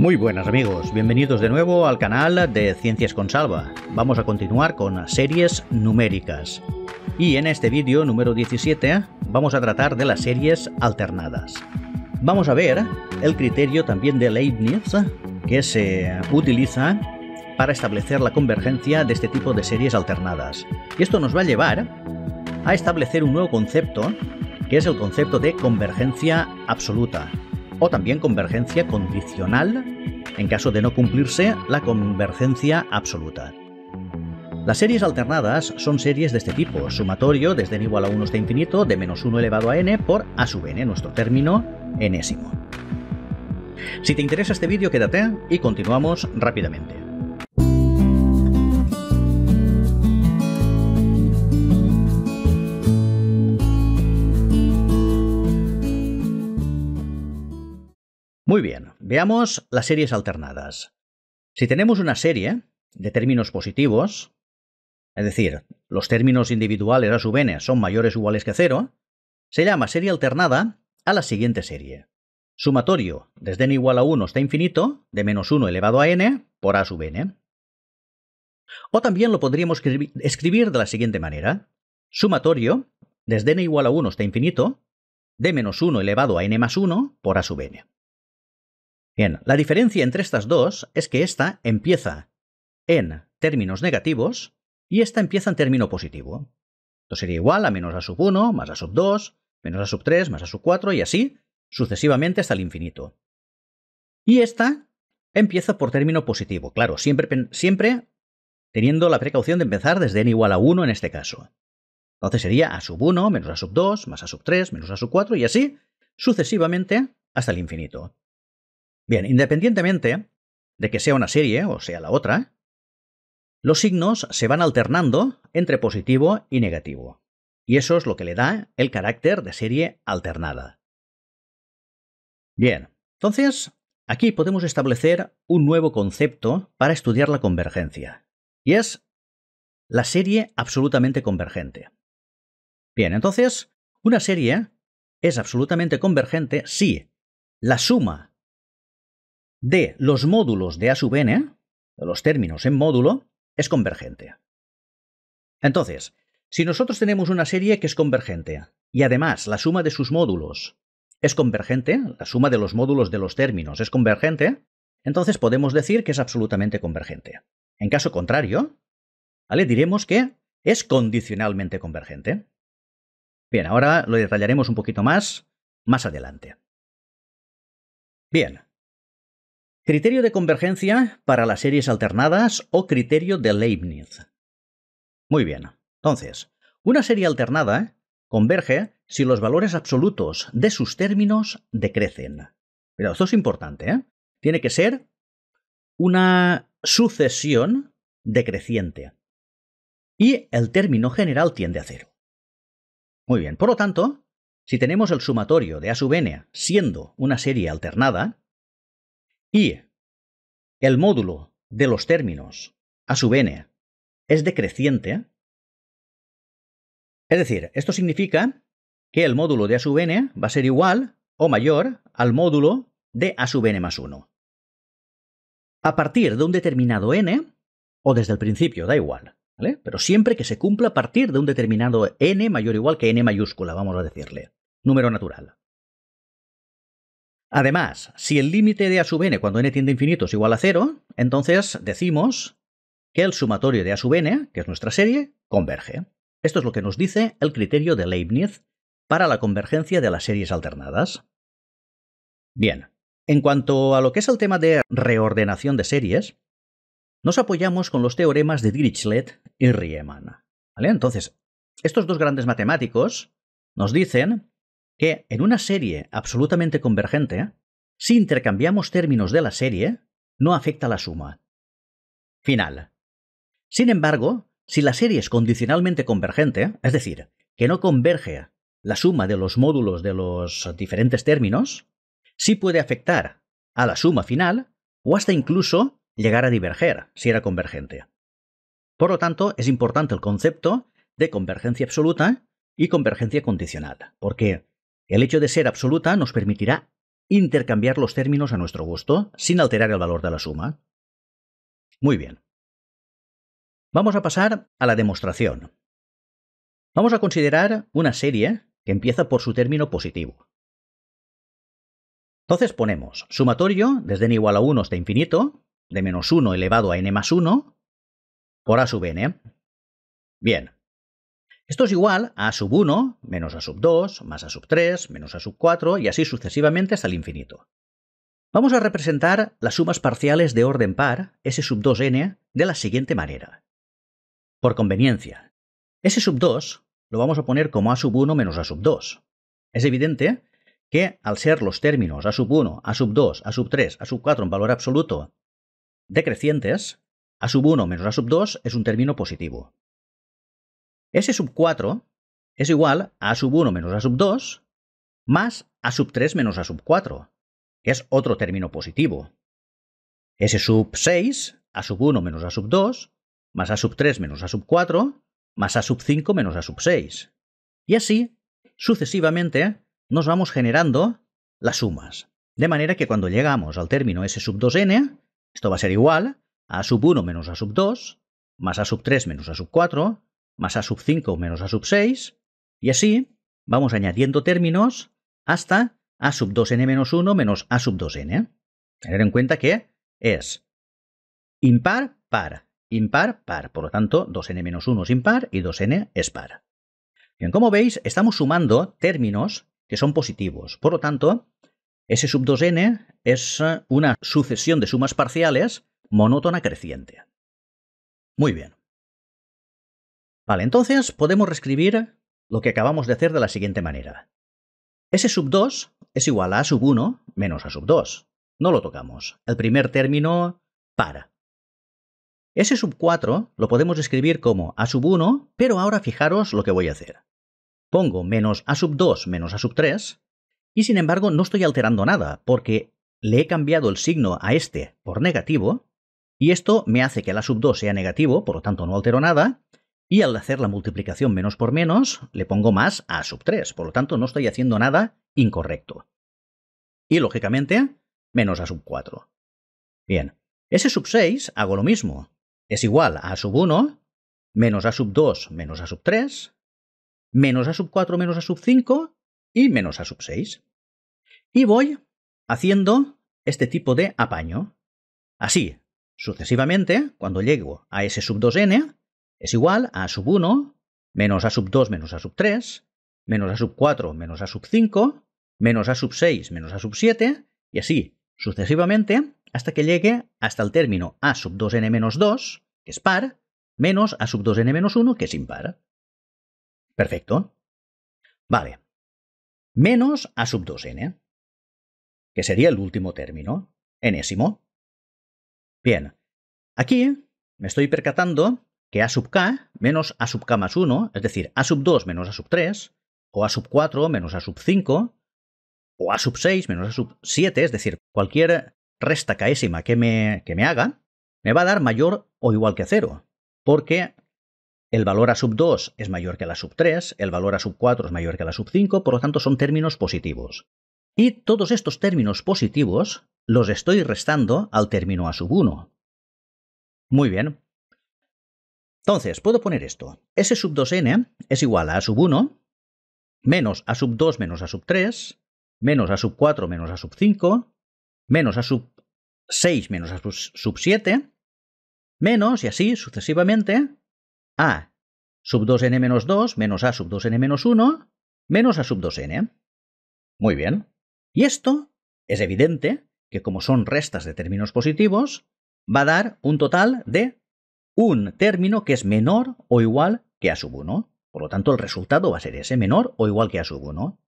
Muy buenas amigos, bienvenidos de nuevo al canal de Ciencias con Salva. Vamos a continuar con series numéricas. Y en este vídeo número 17 vamos a tratar de las series alternadas. Vamos a ver el criterio también de Leibniz que se utiliza para establecer la convergencia de este tipo de series alternadas. Y esto nos va a llevar a establecer un nuevo concepto, que es el concepto de convergencia absoluta o también convergencia condicional en caso de no cumplirse la convergencia absoluta. Las series alternadas son series de este tipo, sumatorio desde n igual a 1 hasta infinito de menos 1 elevado a n por a sub n, nuestro término enésimo. Si te interesa este vídeo quédate y continuamos rápidamente. Muy bien, veamos las series alternadas. Si tenemos una serie de términos positivos, es decir, los términos individuales a sub n son mayores o iguales que cero, se llama serie alternada a la siguiente serie. Sumatorio desde n igual a 1 hasta infinito de menos 1 elevado a n por a sub n. O también lo podríamos escribir de la siguiente manera. Sumatorio desde n igual a 1 hasta infinito de menos 1 elevado a n más 1 por a sub n. Bien, la diferencia entre estas dos es que esta empieza en términos negativos y esta empieza en término positivo. Esto sería igual a menos a sub 1, más a sub 2, menos a sub 3, más a sub 4 y así sucesivamente hasta el infinito. Y esta empieza por término positivo, claro, siempre, siempre teniendo la precaución de empezar desde n igual a 1 en este caso. Entonces sería a sub 1, menos a sub 2, más a sub 3, menos a sub 4 y así sucesivamente hasta el infinito. Bien, independientemente de que sea una serie o sea la otra, los signos se van alternando entre positivo y negativo. Y eso es lo que le da el carácter de serie alternada. Bien, entonces aquí podemos establecer un nuevo concepto para estudiar la convergencia. Y es la serie absolutamente convergente. Bien, entonces, una serie es absolutamente convergente si la suma de los módulos de A sub n, los términos en módulo, es convergente. Entonces, si nosotros tenemos una serie que es convergente y además la suma de sus módulos es convergente, la suma de los módulos de los términos es convergente, entonces podemos decir que es absolutamente convergente. En caso contrario, diremos que es condicionalmente convergente. Bien, ahora lo detallaremos un poquito más más adelante. Bien, Criterio de convergencia para las series alternadas o criterio de Leibniz. Muy bien, entonces, una serie alternada converge si los valores absolutos de sus términos decrecen. Pero esto es importante, ¿eh? Tiene que ser una sucesión decreciente. Y el término general tiende a cero. Muy bien, por lo tanto, si tenemos el sumatorio de A sub n siendo una serie alternada, y el módulo de los términos a sub n es decreciente, es decir, esto significa que el módulo de a sub n va a ser igual o mayor al módulo de a sub n más 1. A partir de un determinado n, o desde el principio, da igual, ¿vale? Pero siempre que se cumpla a partir de un determinado n mayor o igual que n mayúscula, vamos a decirle, número natural. Además, si el límite de A sub n cuando n tiende a infinito es igual a 0, entonces decimos que el sumatorio de A sub n, que es nuestra serie, converge. Esto es lo que nos dice el criterio de Leibniz para la convergencia de las series alternadas. Bien, en cuanto a lo que es el tema de reordenación de series, nos apoyamos con los teoremas de Dirichlet y Riemann. ¿vale? Entonces, estos dos grandes matemáticos nos dicen que en una serie absolutamente convergente, si intercambiamos términos de la serie, no afecta la suma. Final. Sin embargo, si la serie es condicionalmente convergente, es decir, que no converge la suma de los módulos de los diferentes términos, sí puede afectar a la suma final o hasta incluso llegar a diverger si era convergente. Por lo tanto, es importante el concepto de convergencia absoluta y convergencia condicional, porque el hecho de ser absoluta nos permitirá intercambiar los términos a nuestro gusto, sin alterar el valor de la suma. Muy bien. Vamos a pasar a la demostración. Vamos a considerar una serie que empieza por su término positivo. Entonces ponemos sumatorio desde n igual a 1 hasta infinito, de menos 1 elevado a n más 1, por a sub n. Bien, esto es igual a sub 1 menos a sub 2 más a sub 3 menos a sub 4 y así sucesivamente hasta el infinito. Vamos a representar las sumas parciales de orden par, S sub 2n, de la siguiente manera. Por conveniencia, S sub 2 lo vamos a poner como a sub 1 menos a sub 2. Es evidente que al ser los términos a sub 1, a sub 2, a sub 3, a sub 4 en valor absoluto decrecientes, a sub 1 menos a sub 2 es un término positivo. S sub 4 es igual a A sub 1 menos A sub 2 más A sub 3 menos A sub 4, que es otro término positivo. S sub 6, A sub 1 menos A sub 2, más A sub 3 menos A sub 4, más A sub 5 menos A sub 6. Y así, sucesivamente, nos vamos generando las sumas. De manera que cuando llegamos al término S sub 2n, esto va a ser igual a A sub 1 menos A sub 2, más A sub 3 menos A sub 4, más a sub 5 menos a sub 6, y así vamos añadiendo términos hasta a sub 2n menos 1 menos a sub 2n. Tener en cuenta que es impar, par, impar, par. Por lo tanto, 2n menos 1 es impar y 2n es par. Bien, como veis, estamos sumando términos que son positivos. Por lo tanto, ese sub 2n es una sucesión de sumas parciales monótona creciente. Muy bien. Vale, entonces podemos reescribir lo que acabamos de hacer de la siguiente manera. S sub 2 es igual a A sub 1 menos A sub 2. No lo tocamos. El primer término para. S sub 4 lo podemos escribir como A sub 1, pero ahora fijaros lo que voy a hacer. Pongo menos A sub 2 menos A sub 3 y sin embargo no estoy alterando nada porque le he cambiado el signo a este por negativo y esto me hace que A sub 2 sea negativo, por lo tanto no altero nada, y al hacer la multiplicación menos por menos, le pongo más a sub 3. Por lo tanto, no estoy haciendo nada incorrecto. Y lógicamente, menos a sub 4. Bien, ese sub 6 hago lo mismo. Es igual a sub 1, menos a sub 2, menos a sub 3, menos a sub 4, menos a sub 5 y menos a sub 6. Y voy haciendo este tipo de apaño. Así, sucesivamente, cuando llego a ese sub 2n, es igual a sub 1 menos a sub 2 menos a sub 3 menos a sub 4 menos a sub 5 menos a sub 6 menos a sub 7 y así sucesivamente hasta que llegue hasta el término a sub 2n menos 2, que es par, menos a sub 2n menos 1, que es impar. Perfecto. Vale. Menos a sub 2n, que sería el último término, enésimo. Bien. Aquí me estoy percatando que a sub k menos a sub k más 1, es decir, a sub 2 menos a sub 3, o a sub 4 menos a sub 5, o a sub 6 menos a sub 7, es decir, cualquier resta caésima que me, que me haga, me va a dar mayor o igual que 0, porque el valor a sub 2 es mayor que a sub 3, el valor a sub 4 es mayor que la sub 5, por lo tanto son términos positivos. Y todos estos términos positivos los estoy restando al término a sub 1. Muy bien, entonces, puedo poner esto. S sub 2n es igual a A sub 1 menos A sub 2 menos A sub 3 menos A sub 4 menos A sub 5 menos A sub 6 menos A sub 7 menos, y así sucesivamente, A sub 2n menos 2 menos A sub 2n menos 1 menos A sub 2n. Muy bien. Y esto es evidente que como son restas de términos positivos, va a dar un total de un término que es menor o igual que a sub 1. Por lo tanto, el resultado va a ser ese, menor o igual que a sub 1.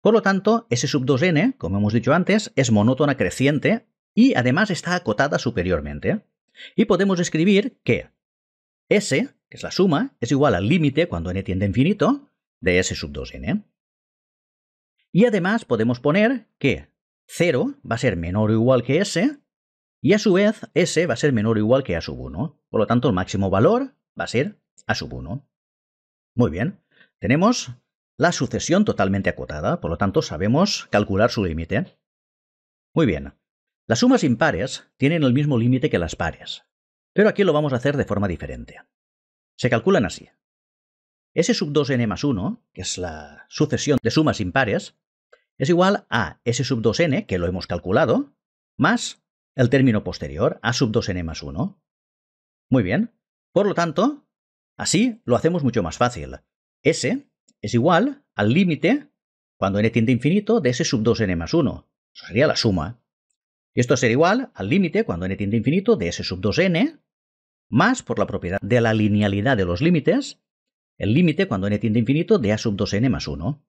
Por lo tanto, S sub 2n, como hemos dicho antes, es monótona creciente y además está acotada superiormente. Y podemos escribir que S, que es la suma, es igual al límite cuando n tiende a infinito de S sub 2n. Y además podemos poner que 0 va a ser menor o igual que S y a su vez, S va a ser menor o igual que a sub 1. Por lo tanto, el máximo valor va a ser a sub 1. Muy bien. Tenemos la sucesión totalmente acotada, por lo tanto sabemos calcular su límite. Muy bien. Las sumas impares tienen el mismo límite que las pares, pero aquí lo vamos a hacer de forma diferente. Se calculan así. S sub 2n más 1, que es la sucesión de sumas impares, es igual a S sub 2n, que lo hemos calculado, más el término posterior a sub 2n más 1. Muy bien. Por lo tanto, así lo hacemos mucho más fácil. S es igual al límite, cuando n tiende a infinito, de S sub 2n más 1. Eso sería la suma. Y esto será igual al límite, cuando n tiende a infinito, de S sub 2n, más por la propiedad de la linealidad de los límites, el límite cuando n tiende a infinito de a sub 2n más 1.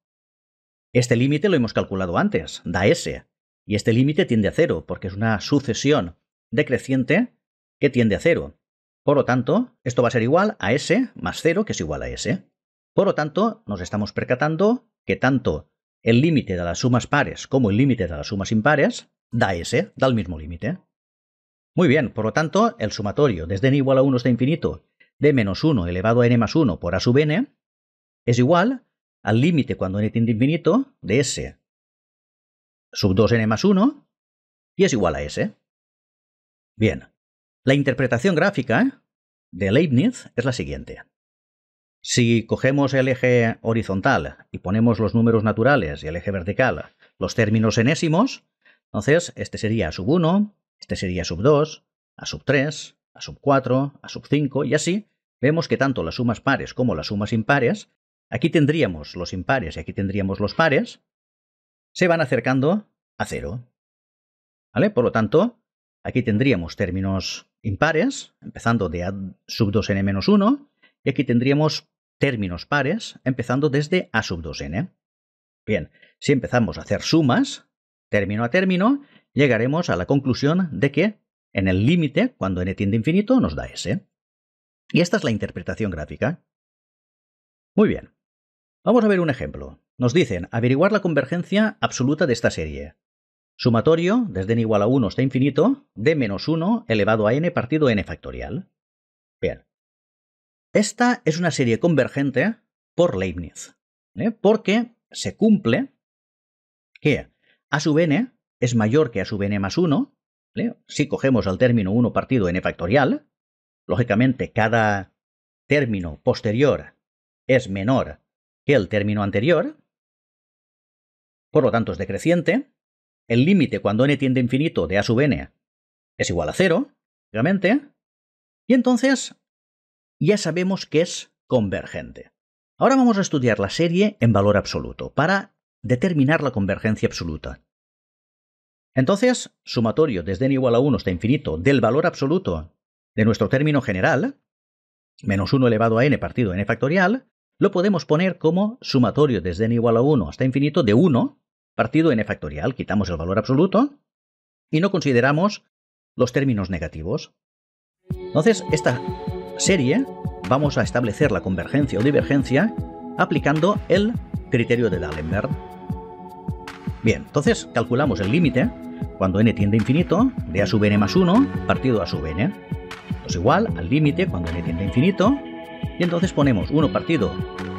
Este límite lo hemos calculado antes, da s, y este límite tiende a cero, porque es una sucesión decreciente que tiende a cero. Por lo tanto, esto va a ser igual a S más cero, que es igual a S. Por lo tanto, nos estamos percatando que tanto el límite de las sumas pares como el límite de las sumas impares da S, da el mismo límite. Muy bien, por lo tanto, el sumatorio desde n igual a 1 hasta infinito de menos 1 elevado a n más 1 por a sub n es igual al límite cuando n tiende a infinito de s sub 2n más 1 y es igual a S. Bien, la interpretación gráfica ¿eh? de Leibniz es la siguiente. Si cogemos el eje horizontal y ponemos los números naturales y el eje vertical los términos enésimos, entonces este sería a sub 1, este sería sub 2, a sub 3, a sub 4, a sub 5 y así vemos que tanto las sumas pares como las sumas impares, aquí tendríamos los impares y aquí tendríamos los pares, se van acercando a cero. ¿Vale? Por lo tanto, aquí tendríamos términos impares, empezando de a sub 2n-1, y aquí tendríamos términos pares, empezando desde a sub 2n. Bien, si empezamos a hacer sumas, término a término, llegaremos a la conclusión de que en el límite, cuando n tiende a infinito, nos da s. Y esta es la interpretación gráfica. Muy bien, vamos a ver un ejemplo. Nos dicen averiguar la convergencia absoluta de esta serie. Sumatorio, desde n igual a 1 hasta infinito, de menos 1 elevado a n partido n factorial. Bien. Esta es una serie convergente por Leibniz, ¿eh? porque se cumple que a sub n es mayor que a sub n más 1, ¿eh? si cogemos al término 1 partido n factorial, lógicamente cada término posterior es menor que el término anterior, por lo tanto es decreciente, el límite cuando n tiende a infinito de a sub n es igual a cero, obviamente, y entonces ya sabemos que es convergente. Ahora vamos a estudiar la serie en valor absoluto para determinar la convergencia absoluta. Entonces, sumatorio desde n igual a 1 hasta infinito del valor absoluto de nuestro término general, menos 1 elevado a n partido n factorial, lo podemos poner como sumatorio desde n igual a 1 hasta infinito de 1 partido n factorial. Quitamos el valor absoluto y no consideramos los términos negativos. Entonces, esta serie vamos a establecer la convergencia o divergencia aplicando el criterio de D'Alembert. Bien, entonces calculamos el límite cuando n tiende a infinito de a sub n más 1 partido a sub n. es igual al límite cuando n tiende a infinito y entonces ponemos 1 partido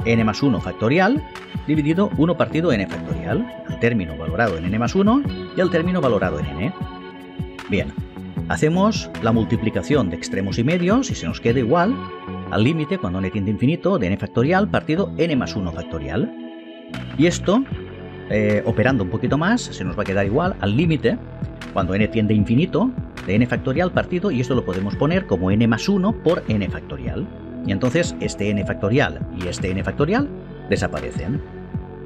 n más 1 factorial dividido 1 partido n factorial, al término valorado en n más 1 y al término valorado en n. Bien, hacemos la multiplicación de extremos y medios y se nos queda igual al límite cuando n tiende a infinito de n factorial partido n más 1 factorial. Y esto, eh, operando un poquito más, se nos va a quedar igual al límite cuando n tiende a infinito de n factorial partido y esto lo podemos poner como n más 1 por n factorial. Y entonces este n factorial y este n factorial desaparecen.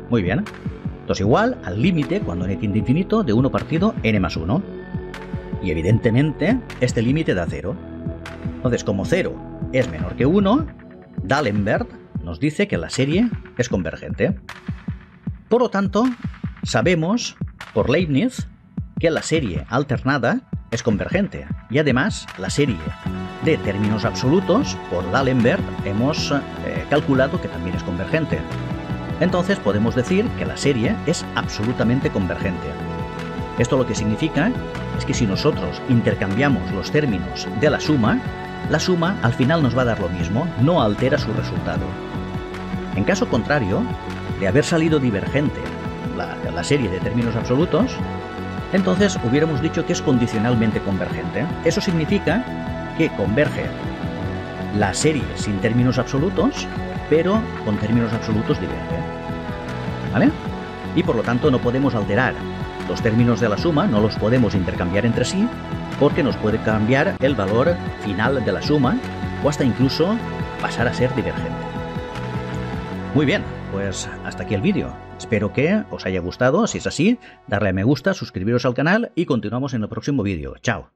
Muy bien. Esto es igual al límite cuando n tiende infinito de 1 partido n más 1. Y evidentemente este límite da 0. Entonces como 0 es menor que 1, D'Alembert nos dice que la serie es convergente. Por lo tanto, sabemos por Leibniz que la serie alternada es convergente. Y además, la serie de términos absolutos por D'Alembert hemos eh, calculado que también es convergente. Entonces podemos decir que la serie es absolutamente convergente. Esto lo que significa es que si nosotros intercambiamos los términos de la suma, la suma al final nos va a dar lo mismo, no altera su resultado. En caso contrario, de haber salido divergente la serie de términos absolutos, entonces hubiéramos dicho que es condicionalmente convergente. Eso significa que converge la serie sin términos absolutos, pero con términos absolutos diverge. ¿Vale? Y por lo tanto no podemos alterar los términos de la suma, no los podemos intercambiar entre sí, porque nos puede cambiar el valor final de la suma o hasta incluso pasar a ser divergente. Muy bien, pues hasta aquí el vídeo. Espero que os haya gustado, si es así, darle a me gusta, suscribiros al canal y continuamos en el próximo vídeo. Chao.